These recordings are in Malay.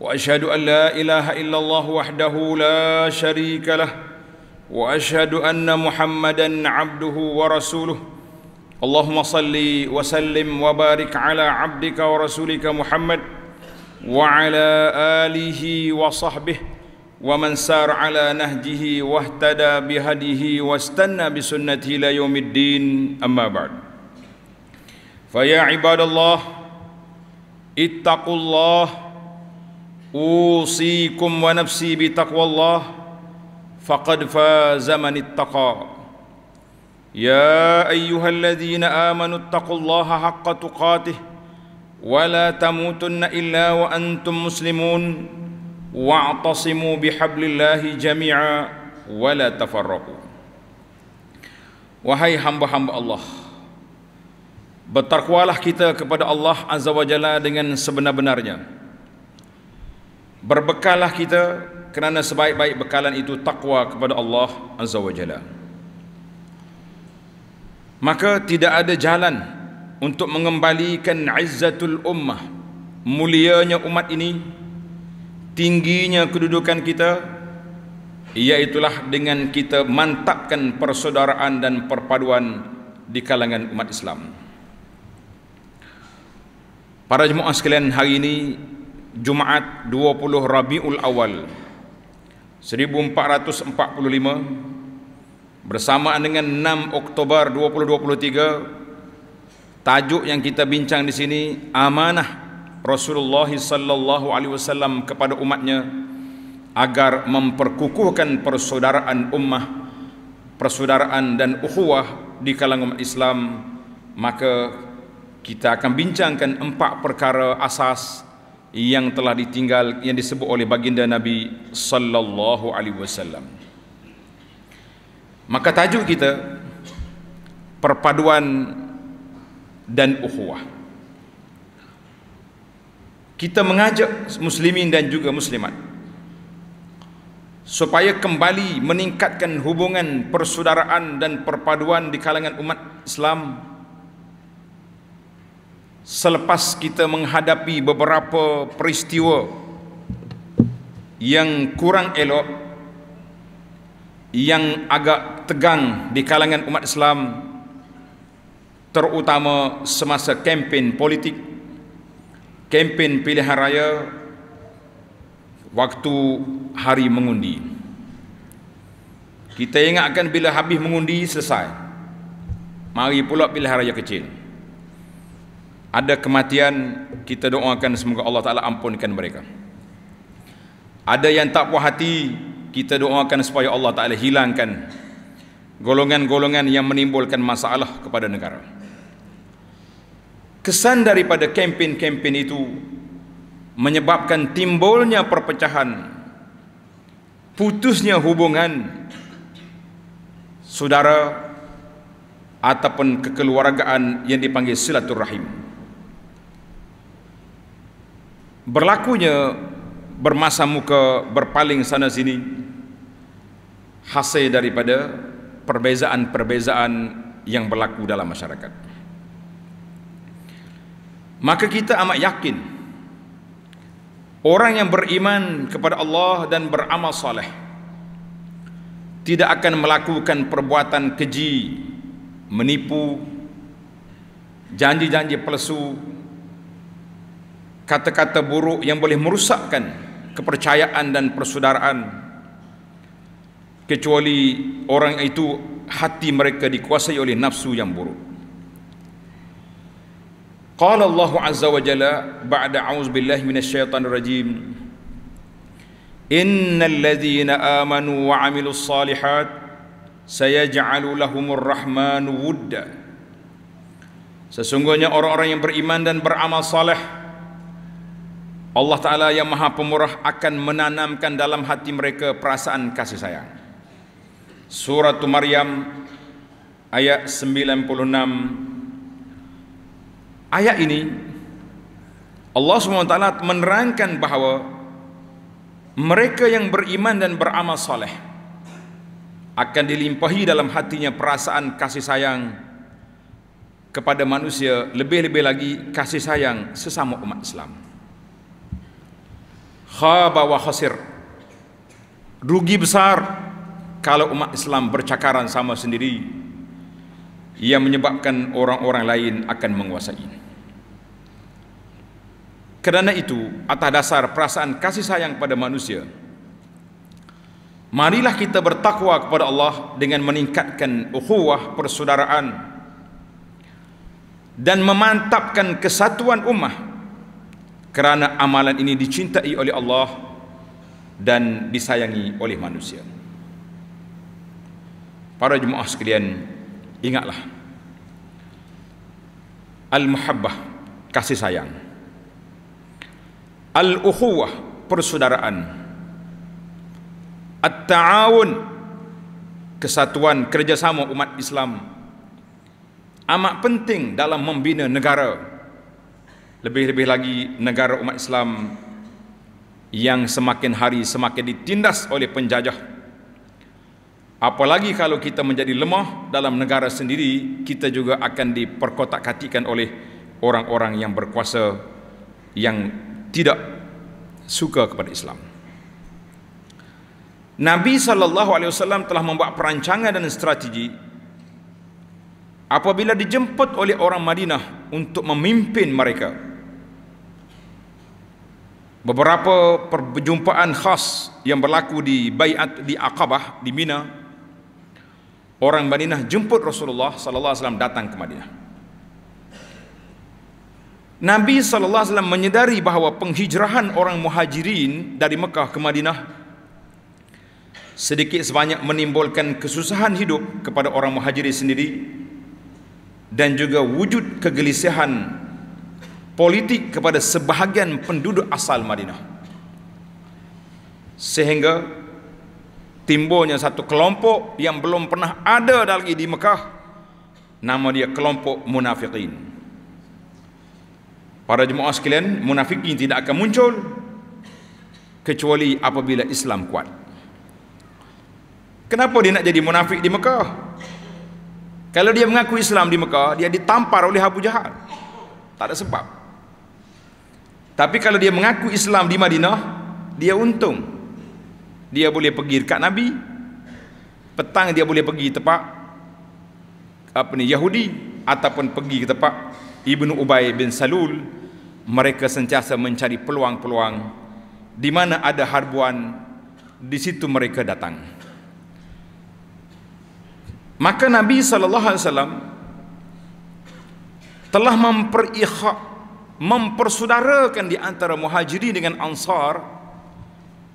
وأشهد أن لا إله إلا الله وحده لا شريك له وأشهد أن محمدا عبده ورسوله اللهم صل وسلم وبارك على عبدك ورسولك محمد وعلى آله وصحبه ومن سار على نهجه واهتدى بهديه واستنى بسنته الى يوم الدين اما بعد فيا عباد الله اتقوا الله usikum wa nafsi bi taqwallah faqad faza man ittaqa يا أيها الذين آمنوا اتقوا الله حق تقاته ولا تموتن إلا وأنتم مسلمون واعتصموا بحبل الله جميعا ولا تفرقوا وهي حمب حمب الله بتقوى الله kita kepada Allah Azza wa Jalla dengan sebenar-benarnya berbekallah kita kerana sebaik-baik bekalan itu takwa kepada Allah Azza wa Jalla. Maka tidak ada jalan untuk mengembalikan izzatul ummah, mulianya umat ini, tingginya kedudukan kita, iaitulah dengan kita mantapkan persaudaraan dan perpaduan di kalangan umat Islam. Para jemaah sekalian hari ini Jumaat 20 Rabiul Awal 1445 bersamaan dengan 6 Oktober 2023 tajuk yang kita bincang di sini amanah Rasulullah sallallahu alaihi wasallam kepada umatnya agar memperkukuhkan persaudaraan ummah persaudaraan dan ukhuwah di kalangan umat Islam maka kita akan bincangkan empat perkara asas yang telah ditinggal yang disebut oleh baginda Nabi sallallahu alaihi wasallam. Maka tajuk kita perpaduan dan ukhuwah. Kita mengajak muslimin dan juga muslimat supaya kembali meningkatkan hubungan persaudaraan dan perpaduan di kalangan umat Islam selepas kita menghadapi beberapa peristiwa yang kurang elok yang agak tegang di kalangan umat Islam terutama semasa kempen politik kempen pilihan raya waktu hari mengundi kita ingatkan bila habis mengundi selesai mari pula pilihan raya kecil ada kematian kita doakan semoga Allah Taala ampunkan mereka ada yang tak puas hati kita doakan supaya Allah Taala hilangkan golongan-golongan yang menimbulkan masalah kepada negara kesan daripada kempen-kempen itu menyebabkan timbulnya perpecahan putusnya hubungan saudara ataupun kekeluargaan yang dipanggil silaturahim. rahim berlakunya bermasa muka berpaling sana sini hasil daripada perbezaan-perbezaan yang berlaku dalam masyarakat maka kita amat yakin orang yang beriman kepada Allah dan beramal soleh tidak akan melakukan perbuatan keji menipu janji-janji palsu kata-kata buruk yang boleh merusakkan kepercayaan dan persaudaraan kecuali orang itu hati mereka dikuasai oleh nafsu yang buruk. Qala Allah Azza wa Jalla ba'da a'udzu billahi minasyaitonir rajim. Innal ladzina amanu wa 'amilus shalihat sayaj'alu lahumur rahmanu wudda. Sesungguhnya orang-orang yang beriman dan beramal saleh Allah Ta'ala yang maha pemurah akan menanamkan dalam hati mereka perasaan kasih sayang. Surah Maryam ayat 96. Ayat ini Allah SWT menerangkan bahawa mereka yang beriman dan beramal soleh akan dilimpahi dalam hatinya perasaan kasih sayang kepada manusia lebih-lebih lagi kasih sayang sesama umat Islam. Islam khaba wa khasir rugi besar kalau umat Islam bercakaran sama sendiri ia menyebabkan orang-orang lain akan menguasai kerana itu atas dasar perasaan kasih sayang pada manusia marilah kita bertakwa kepada Allah dengan meningkatkan ukhuwah persaudaraan dan memantapkan kesatuan umat kerana amalan ini dicintai oleh Allah dan disayangi oleh manusia. Para jemaah sekalian, ingatlah. Al-muhabbah, kasih sayang. Al-ukhuwah, persaudaraan. At-ta'awun, kesatuan kerjasama umat Islam. Amat penting dalam membina negara. negara lebih-lebih lagi negara umat Islam yang semakin hari semakin ditindas oleh penjajah apalagi kalau kita menjadi lemah dalam negara sendiri kita juga akan diperkotak-katikan oleh orang-orang yang berkuasa yang tidak suka kepada Islam Nabi sallallahu alaihi wasallam telah membuat perancangan dan strategi apabila dijemput oleh orang Madinah untuk memimpin mereka beberapa perjumpaan khas yang berlaku di Bayat di Aqabah di Mina orang Madinah jemput Rasulullah sallallahu alaihi wasallam datang ke Madinah Nabi sallallahu alaihi wasallam menyedari bahawa penghijrahan orang muhajirin dari Mekah ke Madinah sedikit sebanyak menimbulkan kesusahan hidup kepada orang muhajirin sendiri dan juga wujud kegelisahan politik kepada sebahagian penduduk asal Madinah sehingga timbulnya satu kelompok yang belum pernah ada lagi di Mekah nama dia kelompok munafikin para jemaah sekalian munafikin tidak akan muncul kecuali apabila Islam kuat kenapa dia nak jadi munafik di Mekah kalau dia mengaku Islam di Mekah dia ditampar oleh Abu Jahal tak ada sebab tapi kalau dia mengaku Islam di Madinah, dia untung. Dia boleh pergi dekat Nabi. Petang dia boleh pergi tempat apa ni Yahudi ataupun pergi ke tempat Ibnu Ubay bin Salul. Mereka sentiasa mencari peluang-peluang di mana ada harbuan di situ mereka datang. Maka Nabi sallallahu alaihi wasallam telah memperikhak mempersaudarakan di antara muhajirin dengan ansar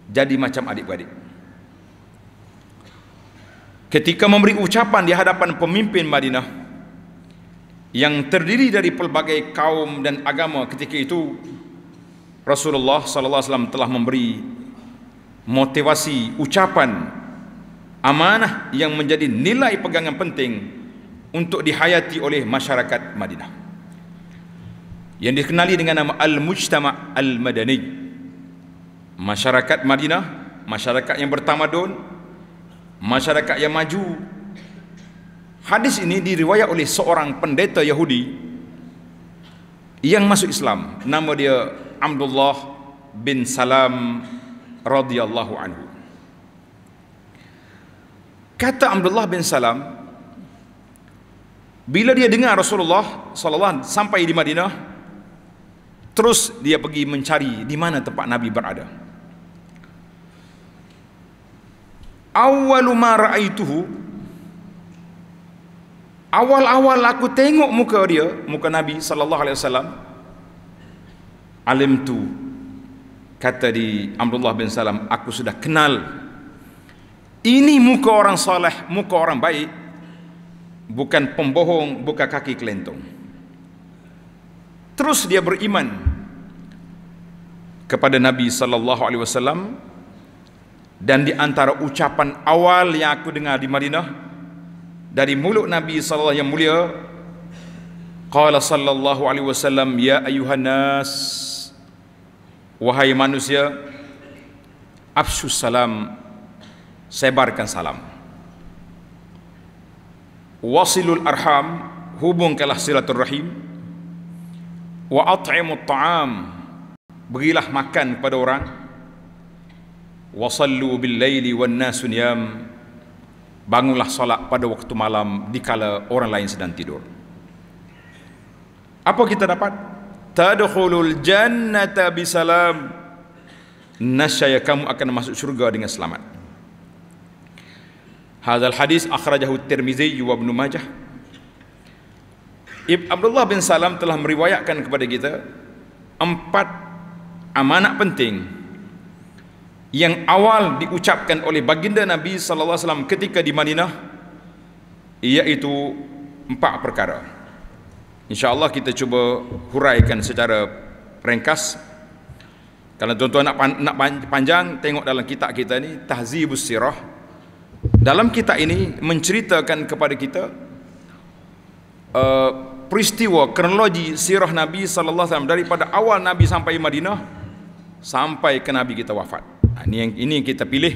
jadi macam adik adik ketika memberi ucapan di hadapan pemimpin Madinah yang terdiri dari pelbagai kaum dan agama ketika itu Rasulullah sallallahu alaihi wasallam telah memberi motivasi ucapan amanah yang menjadi nilai pegangan penting untuk dihayati oleh masyarakat Madinah yang dikenali dengan nama Al-Mujtama' Al-Madani masyarakat Madinah masyarakat yang bertamadun masyarakat yang maju hadis ini diriwayat oleh seorang pendeta Yahudi yang masuk Islam nama dia Abdullah bin Salam radhiyallahu anhu kata Abdullah bin Salam bila dia dengar Rasulullah sallallahu sampai di Madinah Terus dia pergi mencari di mana tempat Nabi berada. Awalu ma Awal-awal aku tengok muka dia, muka Nabi sallallahu alaihi wasallam. Alim tu. kata di Abdullah bin Salam, aku sudah kenal ini muka orang saleh, muka orang baik. Bukan pembohong, buka kaki kelentong. Terus dia beriman kepada Nabi sallallahu alaihi wasallam dan di antara ucapan awal yang aku dengar di Madinah dari mulut Nabi sallallahu yang mulia qala sallallahu alaihi wasallam ya ayuhan nas wahai manusia afsyu salam sebarkan salam wasilul arham hubungkanlah silaturahim wa at'imut ta'am berilah makan kepada orang wasallu bil laili wan nas yam bangunlah solat pada waktu malam di kala orang lain sedang tidur apa kita dapat tadkhulul jannata bisalam nasya kamu akan masuk syurga dengan selamat hadal hadis akhrajahu tirmizi wa ibnu majah Ibnu Abdullah bin Salam telah meriwayatkan kepada kita empat amanat penting yang awal diucapkan oleh baginda Nabi sallallahu alaihi wasallam ketika di Madinah iaitu empat perkara. Insya-Allah kita cuba huraikan secara ringkas. Kalau tuan-tuan nak pan, nak panjang tengok dalam kitab kita ni Tahzibus Sirah. Dalam kitab ini menceritakan kepada kita uh, peristiwa kronologi sirah Nabi sallallahu alaihi wasallam daripada awal Nabi sampai Madinah sampai ke Nabi kita wafat. Ha, ini yang ini yang kita pilih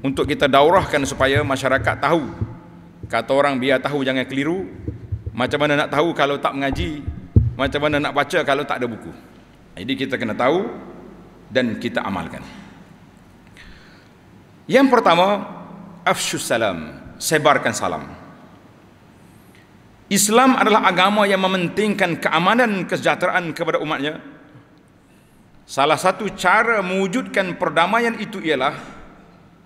untuk kita daurahkan supaya masyarakat tahu. Kata orang biar tahu jangan keliru. Macam mana nak tahu kalau tak mengaji? Macam mana nak baca kalau tak ada buku? Jadi kita kena tahu dan kita amalkan. Yang pertama, afsyus salam, sebarkan salam. Islam adalah agama yang mementingkan keamanan kesejahteraan kepada umatnya. Salah satu cara mewujudkan perdamaian itu ialah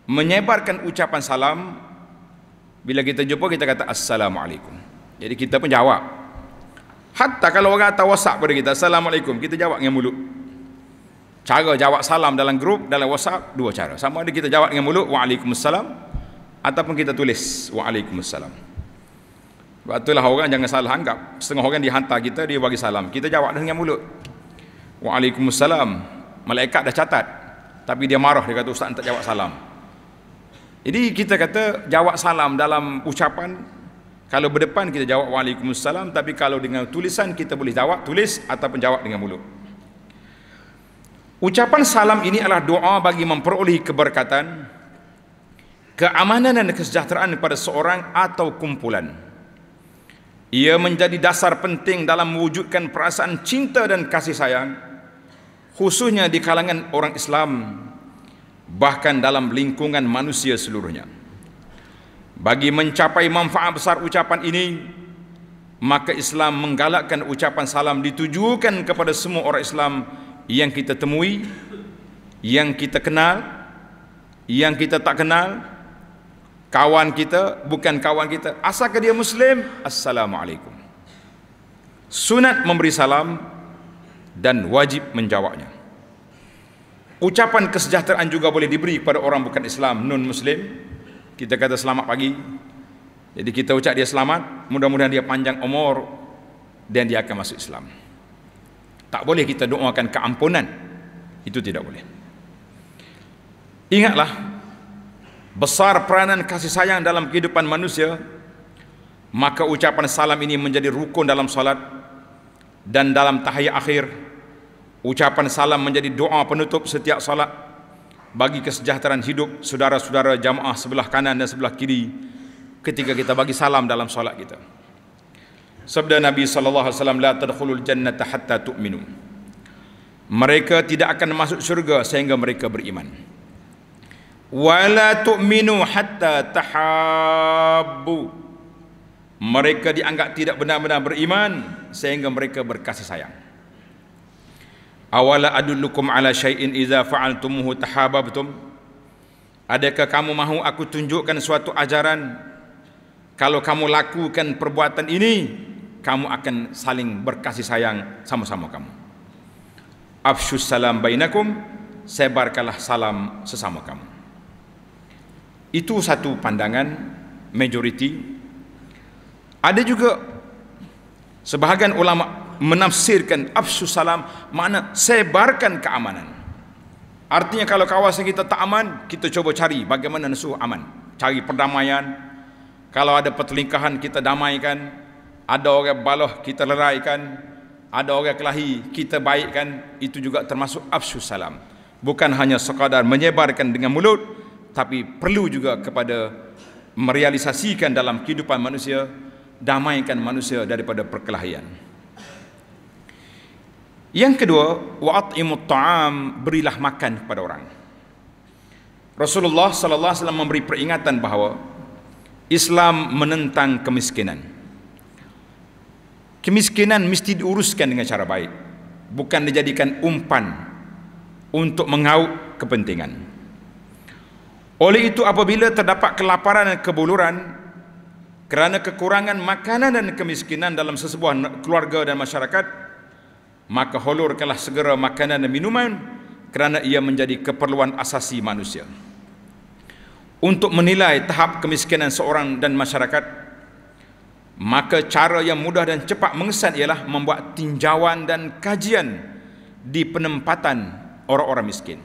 menyebarkan ucapan salam. Bila kita jumpa kita kata assalamualaikum. Jadi kita pun jawab. Hatta kalau orang hantar WhatsApp pada kita assalamualaikum, kita jawab dengan mulut. Cara jawab salam dalam grup, dalam WhatsApp dua cara. Sama ada kita jawab dengan mulut waalaikumsalam ataupun kita tulis waalaikumsalam. Sebab itulah orang jangan salah anggap setengah orang dihantar kita dia bagi salam. Kita jawab dengan mulut. Waalaikumsalam. Malaikat dah catat. Tapi dia marah dia kata ustaz tak jawab salam. Jadi kita kata jawab salam dalam ucapan kalau berdepan kita jawab waalaikumsalam tapi kalau dengan tulisan kita boleh jawab tulis ataupun jawab dengan mulut. Ucapan salam ini adalah doa bagi memperoleh keberkatan, keamanan dan kesejahteraan kepada seorang atau kumpulan. Ia menjadi dasar penting dalam mewujudkan perasaan cinta dan kasih sayang khususnya di kalangan orang Islam bahkan dalam lingkungan manusia seluruhnya bagi mencapai manfaat besar ucapan ini maka Islam menggalakkan ucapan salam ditujukan kepada semua orang Islam yang kita temui yang kita kenal yang kita tak kenal kawan kita bukan kawan kita asalkan dia muslim assalamualaikum sunat memberi salam dan wajib menjawabnya. Ucapan kesejahteraan juga boleh diberi kepada orang bukan Islam, non muslim. Kita kata selamat pagi. Jadi kita ucap dia selamat, mudah-mudahan dia panjang umur dan dia akan masuk Islam. Tak boleh kita doakan keampunan. Itu tidak boleh. Ingatlah besar peranan kasih sayang dalam kehidupan manusia maka ucapan salam ini menjadi rukun dalam salat dan dalam tahiyat akhir ucapan salam menjadi doa penutup setiap salat bagi kesejahteraan hidup saudara-saudara jamaah sebelah kanan dan sebelah kiri ketika kita bagi salam dalam salat kita sabda nabi sallallahu alaihi wasallam la tadkhulul jannata hatta tu'minu mereka tidak akan masuk syurga sehingga mereka beriman wala tu'minu hatta tahabbu mereka dianggap tidak benar-benar beriman sehingga mereka berkasih sayang awala adullukum ala syai'in idza fa'altumuhu tahabbatum adakah kamu mahu aku tunjukkan suatu ajaran kalau kamu lakukan perbuatan ini kamu akan saling berkasih sayang sama-sama kamu afshus salam bainakum sebarkanlah salam sesama kamu itu satu pandangan majoriti ada juga sebahagian ulama menafsirkan afsus salam makna sebarkan keamanan. Artinya kalau kawasan kita tak aman, kita cuba cari bagaimana nak suruh aman. Cari perdamaian. Kalau ada pertelingkahan kita damaikan, ada orang baloh kita leraikan, ada orang kelahi kita baikkan, itu juga termasuk afsus salam. Bukan hanya sekadar menyebarkan dengan mulut, tapi perlu juga kepada merealisasikan dalam kehidupan manusia damaikan manusia daripada perkelahian. Yang kedua, wa'atimut ta'am, berilah makan kepada orang. Rasulullah sallallahu alaihi wasallam memberi peringatan bahawa Islam menentang kemiskinan. Kemiskinan mesti diuruskan dengan cara baik, bukan dijadikan umpan untuk mengaut kepentingan. Oleh itu apabila terdapat kelaparan dan kebuluran, kerana kekurangan makanan dan kemiskinan dalam sesebuah keluarga dan masyarakat maka holurkanlah segera makanan dan minuman kerana ia menjadi keperluan asasi manusia untuk menilai tahap kemiskinan seorang dan masyarakat maka cara yang mudah dan cepat mengesan ialah membuat tinjauan dan kajian di penempatan orang-orang miskin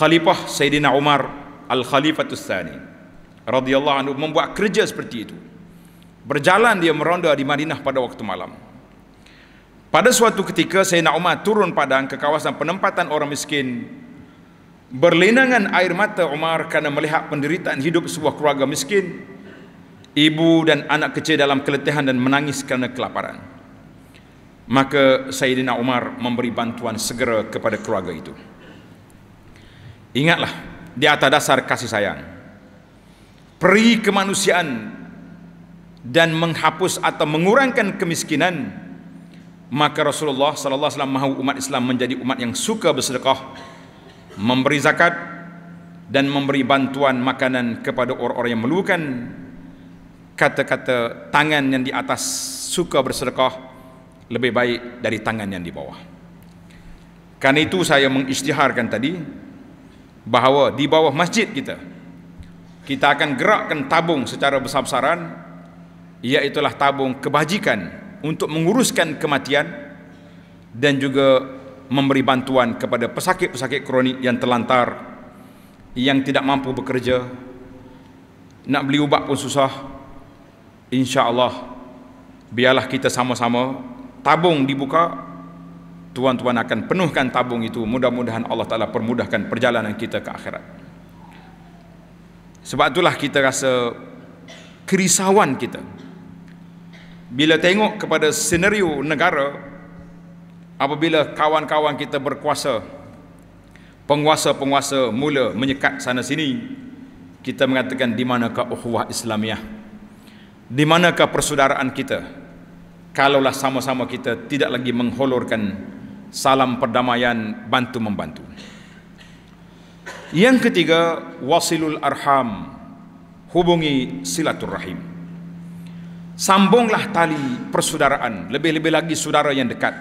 Khalifah Sayyidina Umar Al-Khalifatul Thani radhiyallahu anhu membuat kerja seperti itu. Berjalan dia meronda di Madinah pada waktu malam. Pada suatu ketika Sayyidina Umar turun padang ke kawasan penempatan orang miskin. Berlinangan air mata Umar kerana melihat penderitaan hidup sebuah keluarga miskin. Ibu dan anak kecil dalam keletihan dan menangis kerana kelaparan. Maka Sayyidina Umar memberi bantuan segera kepada keluarga itu. Ingatlah di atas dasar kasih sayang peri kemanusiaan dan menghapus atau mengurangkan kemiskinan maka Rasulullah sallallahu alaihi wasallam mahu umat Islam menjadi umat yang suka bersedekah memberi zakat dan memberi bantuan makanan kepada orang-orang yang memerlukan kata-kata tangan yang di atas suka bersedekah lebih baik dari tangan yang di bawah karena itu saya mengisytiharkan tadi bahawa di bawah masjid kita kita akan gerakkan tabung secara besar-besaran iaitulah tabung kebajikan untuk menguruskan kematian dan juga memberi bantuan kepada pesakit-pesakit kronik yang terlantar yang tidak mampu bekerja nak beli ubat pun susah Insya Allah biarlah kita sama-sama tabung dibuka tuan-tuan akan penuhkan tabung itu mudah-mudahan Allah Taala permudahkan perjalanan kita ke akhirat sebab itulah kita rasa kerisauan kita. Bila tengok kepada senario negara, apabila kawan-kawan kita berkuasa, penguasa-penguasa mula menyekat sana sini, kita mengatakan di manakah uhwah Islamiah? Di manakah persaudaraan kita? Kalaulah sama-sama kita tidak lagi mengholorkan salam perdamaian bantu-membantu. bantu membantu yang ketiga wasilul arham hubungi silaturrahim. Sambunglah tali persaudaraan, lebih-lebih lagi saudara yang dekat.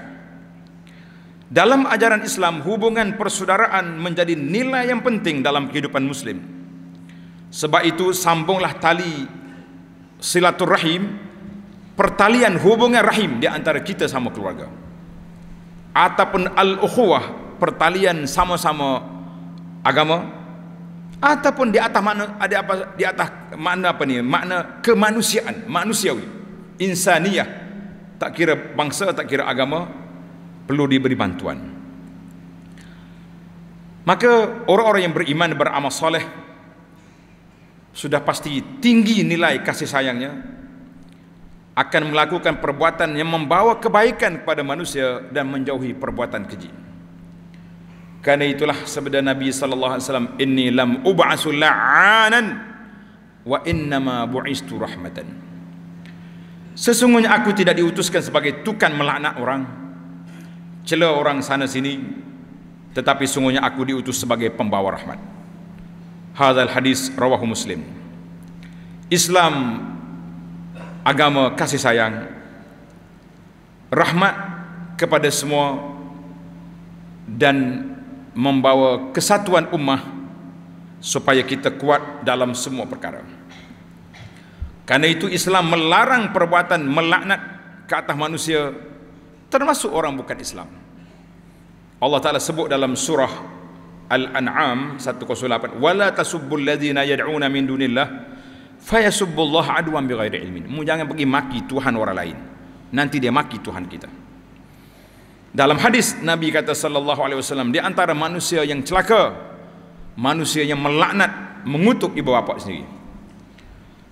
Dalam ajaran Islam, hubungan persaudaraan menjadi nilai yang penting dalam kehidupan muslim. Sebab itu sambunglah tali silaturrahim, pertalian hubungan rahim di antara kita sama keluarga. Ataupun al-ukhuwah, pertalian sama-sama agama ataupun di atas makna ada apa di atas makna apa ni makna kemanusiaan manusiawi insaniah tak kira bangsa tak kira agama perlu diberi bantuan maka orang-orang yang beriman beramal soleh sudah pasti tinggi nilai kasih sayangnya akan melakukan perbuatan yang membawa kebaikan kepada manusia dan menjauhi perbuatan keji. Karena itulah sabda Nabi sallallahu alaihi wasallam, "Inni lam ub'asu la'anan wa innama bu'istu rahmatan." Sesungguhnya aku tidak diutuskan sebagai tukan melaknat orang, cela orang sana sini, tetapi sungguhnya aku diutus sebagai pembawa rahmat. Hadal hadis rawahu Muslim. Islam agama kasih sayang rahmat kepada semua dan membawa kesatuan ummah supaya kita kuat dalam semua perkara. Karena itu Islam melarang perbuatan melaknat ke atas manusia termasuk orang bukan Islam. Allah Taala sebut dalam surah Al-An'am 108 wala tasubbul ladzina yad'una min dunillah fayasubbullah aduan bighairi ilmin. Mu jangan pergi maki Tuhan orang lain. Nanti dia maki Tuhan kita. Dalam hadis Nabi kata sallallahu alaihi wasallam di antara manusia yang celaka manusia yang melaknat mengutuk ibu bapa sendiri.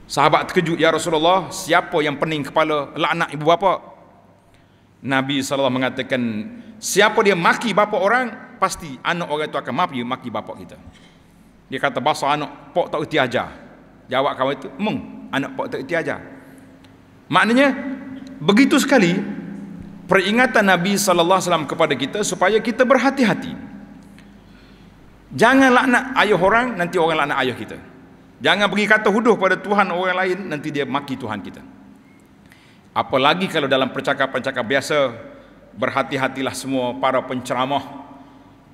Sahabat terkejut ya Rasulullah siapa yang pening kepala laknat ibu bapa? Nabi sallallahu mengatakan siapa dia maki bapa orang pasti anak orang itu akan maki maki bapa kita. Dia kata bahasa anak pok tak reti ajar. Jawab kawan itu, "Mung, anak pok tak reti ajar." Maknanya begitu sekali peringatan Nabi sallallahu alaihi wasallam kepada kita supaya kita berhati-hati. Jangan laknat ayah orang nanti orang laknat ayah kita. Jangan pergi kata huduh pada Tuhan orang lain nanti dia maki Tuhan kita. Apalagi kalau dalam percakapan cakap biasa berhati-hatilah semua para penceramah,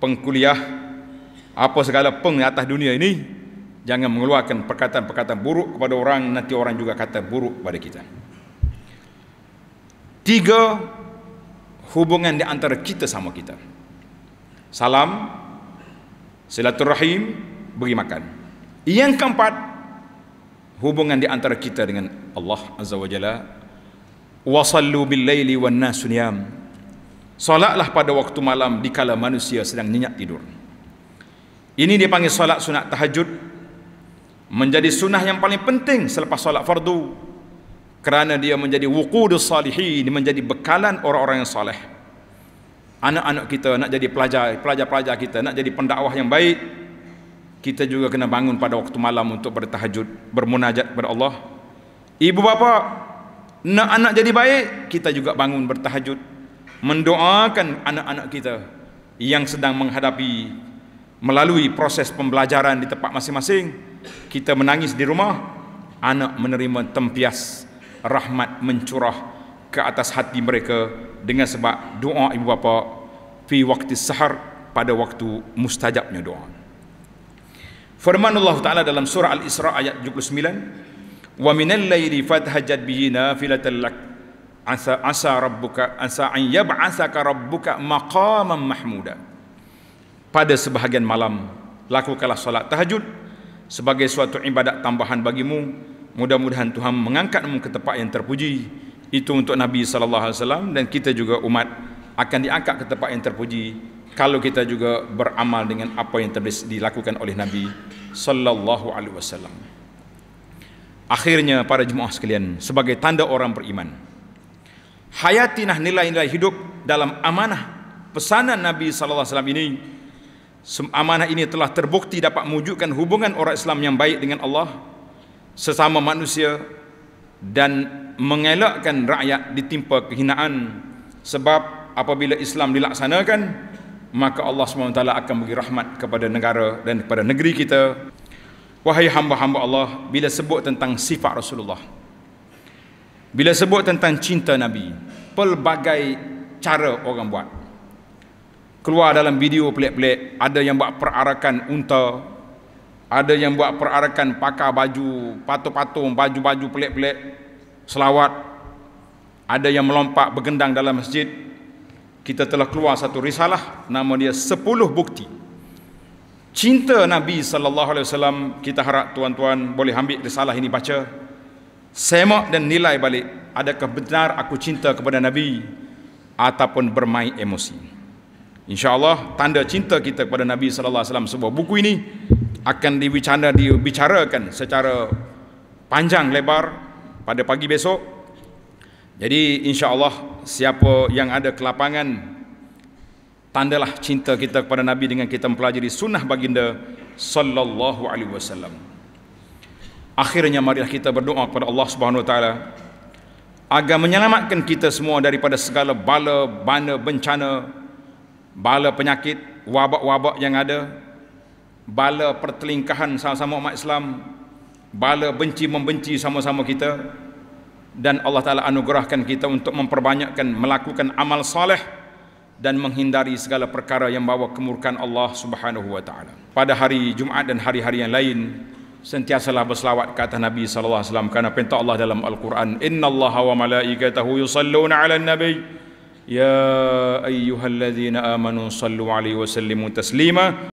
pengkuliah apa segala peng di atas dunia ini jangan mengeluarkan perkataan-perkataan buruk kepada orang nanti orang juga kata buruk pada kita. Tiga hubungan di antara kita sama kita. Salam, silaturahim, beri makan. Yang keempat, hubungan di antara kita dengan Allah Azza wa Jalla. Wasallu bil laili wan nas niyam. Solatlah pada waktu malam di dikala manusia sedang nyenyak tidur. Ini dipanggil solat sunat tahajud menjadi sunnah yang paling penting selepas solat fardu kerana dia menjadi wukudus salihin menjadi bekalan orang-orang yang soleh anak-anak kita nak jadi pelajar pelajar-pelajar kita nak jadi pendakwah yang baik kita juga kena bangun pada waktu malam untuk bertahajud bermunajat kepada Allah ibu bapa nak anak jadi baik kita juga bangun bertahajud mendoakan anak-anak kita yang sedang menghadapi melalui proses pembelajaran di tempat masing-masing kita menangis di rumah anak menerima tempias rahmat mencurah ke atas hati mereka dengan sebab doa ibu bapa fi waktu sahar pada waktu mustajabnya doa. Firman Allah Taala dalam surah Al Isra ayat 79, wa min al laili fathajat bihi nafilatul lak asa asa rabbuka asa an yab'athaka rabbuka maqaman mahmuda pada sebahagian malam lakukanlah solat tahajud sebagai suatu ibadat tambahan bagimu mudah-mudahan Tuhan mengangkatmu ke tempat yang terpuji itu untuk Nabi sallallahu alaihi wasallam dan kita juga umat akan diangkat ke tempat yang terpuji kalau kita juga beramal dengan apa yang telah dilakukan oleh Nabi sallallahu alaihi wasallam akhirnya para jemaah sekalian sebagai tanda orang beriman hayatinah nilai-nilai hidup dalam amanah pesanan Nabi sallallahu alaihi wasallam ini amanah ini telah terbukti dapat mewujudkan hubungan orang Islam yang baik dengan Allah sesama manusia dan mengelakkan rakyat ditimpa kehinaan sebab apabila Islam dilaksanakan maka Allah SWT akan beri rahmat kepada negara dan kepada negeri kita wahai hamba-hamba Allah bila sebut tentang sifat Rasulullah bila sebut tentang cinta Nabi pelbagai cara orang buat keluar dalam video pelik-pelik ada yang buat perarakan unta ada yang buat perarakan pakar baju patung-patung baju-baju pelik-pelik selawat ada yang melompat bergendang dalam masjid kita telah keluar satu risalah nama dia sepuluh bukti cinta Nabi sallallahu alaihi wasallam kita harap tuan-tuan boleh ambil risalah ini baca semak dan nilai balik adakah benar aku cinta kepada Nabi ataupun bermain emosi insyaallah tanda cinta kita kepada Nabi sallallahu alaihi wasallam sebuah buku ini akan dibicara dibicarakan secara panjang lebar pada pagi besok. Jadi insya-Allah siapa yang ada ke lapangan tandalah cinta kita kepada Nabi dengan kita mempelajari sunnah baginda sallallahu alaihi wasallam. Akhirnya marilah kita berdoa kepada Allah Subhanahu wa taala agar menyelamatkan kita semua daripada segala bala bana bencana bala penyakit wabak-wabak yang ada bala pertelingkahan sama-sama umat Islam bala benci membenci sama-sama kita dan Allah Ta'ala anugerahkan kita untuk memperbanyakkan melakukan amal soleh dan menghindari segala perkara yang bawa kemurkan Allah Subhanahu Wa Ta'ala pada hari Jumaat dan hari-hari yang lain sentiasalah berselawat kata Nabi sallallahu alaihi wasallam kerana perintah Allah dalam Al-Quran innallaha wa malaikatahu yusalluna 'alan nabi ya ayyuhalladzina amanu sallu 'alaihi wa sallimu taslima